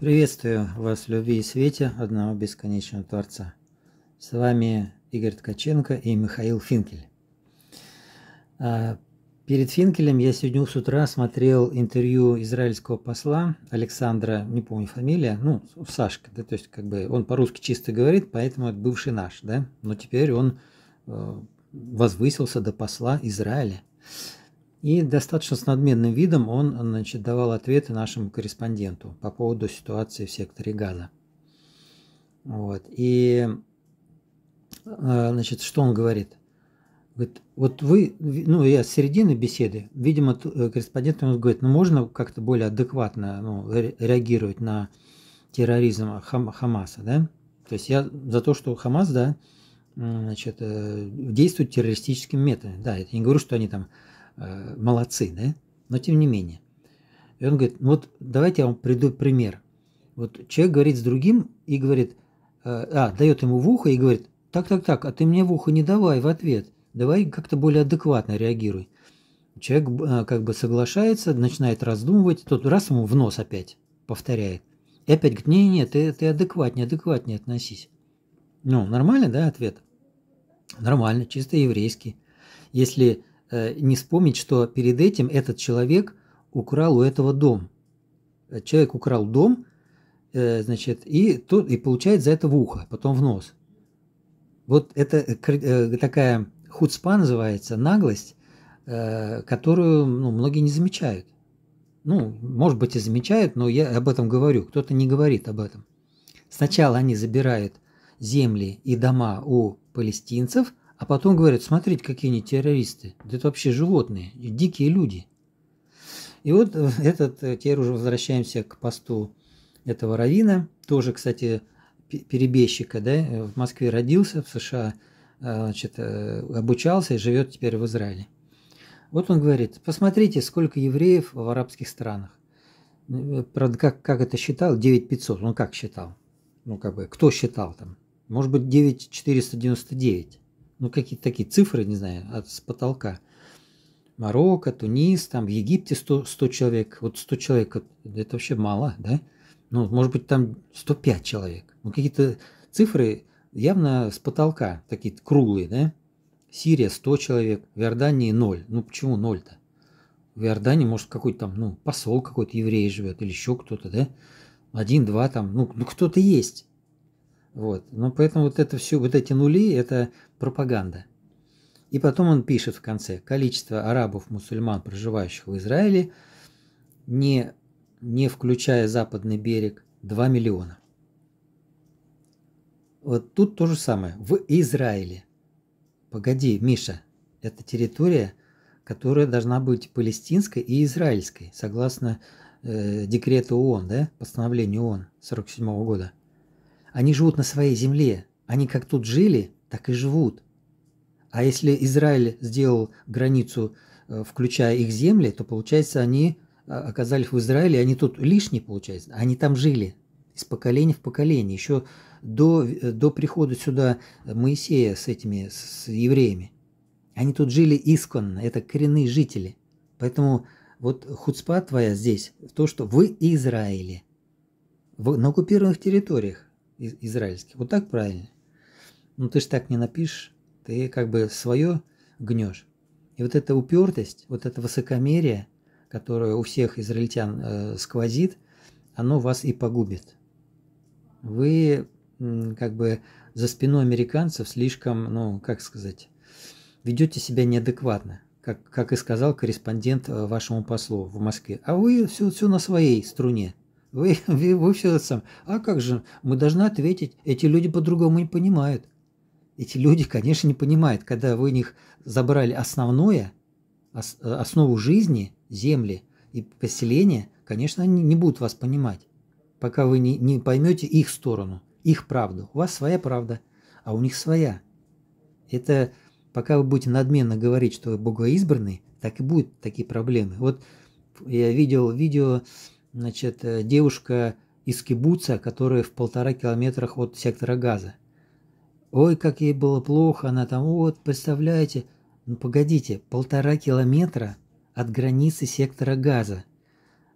Приветствую вас в любви и свете одного бесконечного Творца. С вами Игорь Ткаченко и Михаил Финкель. А, перед Финкелем я сегодня с утра смотрел интервью израильского посла Александра, не помню фамилия, ну, Сашка, да, то есть как бы он по-русски чисто говорит, поэтому это бывший наш, да, но теперь он э, возвысился до посла Израиля. И достаточно с надменным видом он значит, давал ответы нашему корреспонденту по поводу ситуации в секторе газа. Вот. И э, значит, что он говорит? Говорит, вот вы, ну, я с середины беседы, видимо, э, корреспондент ему говорит, ну, можно как-то более адекватно ну, реагировать на терроризм Хам, Хамаса, да? То есть я за то, что Хамас, да, значит, э, действует террористическим методом. Да, я не говорю, что они там э, молодцы, да? Но тем не менее. И он говорит, вот давайте я вам приду пример. Вот человек говорит с другим и говорит, э, а, дает ему в ухо и говорит, так, так, так, а ты мне в ухо не давай в ответ, давай как-то более адекватно реагируй. Человек э, как бы соглашается, начинает раздумывать, тот раз ему в нос опять повторяет. И опять говорит, не, не, ты, ты адекватнее, адекватнее относись. Ну, нормально, да, ответ? Нормально, чисто еврейский. Если Э, не вспомнить, что перед этим этот человек украл у этого дом. Э, человек украл дом, э, значит, и, тут, и получает за это в ухо, потом в нос. Вот это такая хуцпа называется, наглость, которую ну, многие не замечают. Ну, может быть, и замечают, но я об этом говорю. Кто-то не говорит об этом. Сначала они забирают земли и дома у палестинцев – а потом говорят, смотрите, какие они террористы. Да это вообще животные, дикие люди. И вот э, этот, э, теперь уже возвращаемся к посту этого равина, тоже, кстати, перебежчика, да, э, в Москве родился, в США значит, обучался и живет теперь в Израиле. Вот он говорит, посмотрите, сколько евреев в арабских странах. Правда, как, как это считал? 9500. Он как считал? Ну, как бы, кто считал там? Может быть, 9499 ну какие-то такие цифры, не знаю, от, с потолка. Марокко, Тунис, там в Египте 100, 100 человек. Вот 100 человек, это вообще мало, да? Ну, может быть, там 105 человек. Ну, какие-то цифры явно с потолка, такие круглые, да? Сирия 100 человек, в Иордании 0. Ну, почему 0-то? В Иордании, может, какой-то там, ну, посол какой-то еврей живет или еще кто-то, да? Один, два там, ну, ну кто-то есть. Вот. Но ну, поэтому вот это все, вот эти нули – это пропаганда. И потом он пишет в конце, количество арабов-мусульман, проживающих в Израиле, не, не включая западный берег, 2 миллиона. Вот тут то же самое, в Израиле. Погоди, Миша, это территория, которая должна быть палестинской и израильской, согласно э, декрету ООН, да, постановлению ООН 1947 -го года. Они живут на своей земле. Они как тут жили, так и живут. А если Израиль сделал границу, э, включая их земли, то, получается, они э, оказались в Израиле, они тут лишние, получается. Они там жили из поколения в поколение. Еще до, э, до прихода сюда Моисея с этими, с евреями. Они тут жили исконно, это коренные жители. Поэтому вот хуцпа твоя здесь, то, что вы Израиле, в, на оккупированных территориях, израильский, Вот так правильно. Но ну, ты же так не напишешь. Ты как бы свое гнешь. И вот эта упертость, вот это высокомерие, которое у всех израильтян э, сквозит, оно вас и погубит. Вы как бы за спиной американцев слишком, ну, как сказать, ведете себя неадекватно, как, как и сказал корреспондент э, вашему послу в Москве. А вы все, все на своей струне. Вы, вы, вы все это сам. А как же? Мы должны ответить. Эти люди по-другому не понимают. Эти люди, конечно, не понимают, когда вы у них забрали основное, основу жизни, земли и поселения, конечно, они не будут вас понимать, пока вы не, не поймете их сторону, их правду. У вас своя правда, а у них своя. Это пока вы будете надменно говорить, что вы богоизбранный, так и будут такие проблемы. Вот я видел видео значит, э, девушка из кибуца, которая в полтора километрах от сектора газа. Ой, как ей было плохо, она там, вот, представляете, ну погодите, полтора километра от границы сектора газа.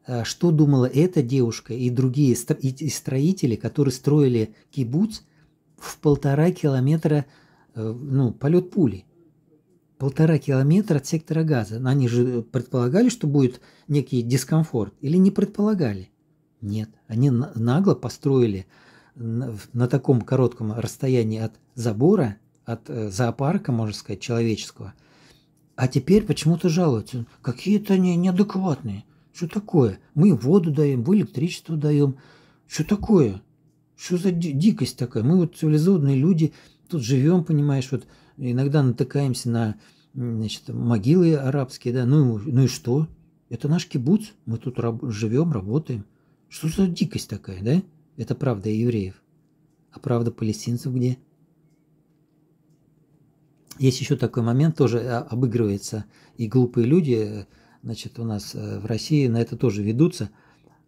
А что думала эта девушка и другие строители, которые строили кибуц в полтора километра, э, ну, полет пули – полтора километра от сектора газа. Они же э, предполагали, что будет некий дискомфорт, или не предполагали? Нет, они нагло построили на таком коротком расстоянии от забора, от э, зоопарка, можно сказать, человеческого. А теперь почему-то жалуются. Какие-то они неадекватные. Что такое? Мы воду даем, вы электричество даем. Что такое? Что за дикость такая? Мы вот цивилизованные люди, тут живем, понимаешь, вот иногда натыкаемся на значит, могилы арабские, да, ну, ну и что? Это наш кибуц, мы тут раб- живем, работаем. Что за дикость такая, да? Это правда евреев. А правда палестинцев где? Есть еще такой момент, тоже а, обыгрывается, и глупые люди, значит, у нас э, в России на это тоже ведутся.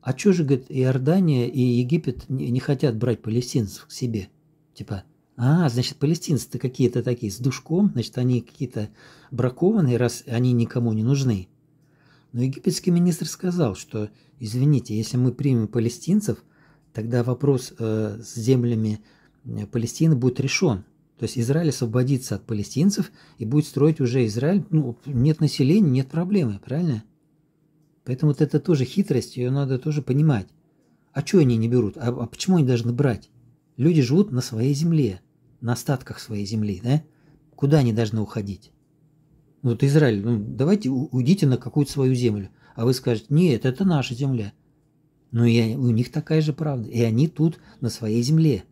А что же, говорит, Иордания и Египет не хотят брать палестинцев к себе? Типа, а, значит, палестинцы-то какие-то такие с душком, значит, они какие-то бракованные, раз они никому не нужны. Но египетский министр сказал, что, извините, если мы примем палестинцев, тогда вопрос э, с землями э, Палестины будет решен. То есть Израиль освободится от палестинцев и будет строить уже Израиль. Ну, нет населения, нет проблемы, правильно? Поэтому вот это тоже хитрость, ее надо тоже понимать. А что они не берут? А, а почему они должны брать? Люди живут на своей земле на остатках своей земли, да? Куда они должны уходить? Ну, вот Израиль, ну давайте уйдите на какую-то свою землю. А вы скажете, нет, это наша земля. Ну и у них такая же правда. И они тут на своей земле.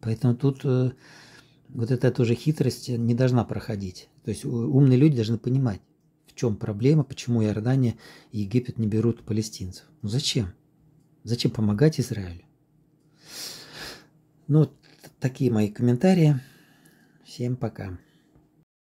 Поэтому тут э, вот эта тоже хитрость не должна проходить. То есть умные люди должны понимать, в чем проблема, почему Иордания и Египет не берут палестинцев. Ну зачем? Зачем помогать Израилю? Ну, такие мои комментарии. Всем пока.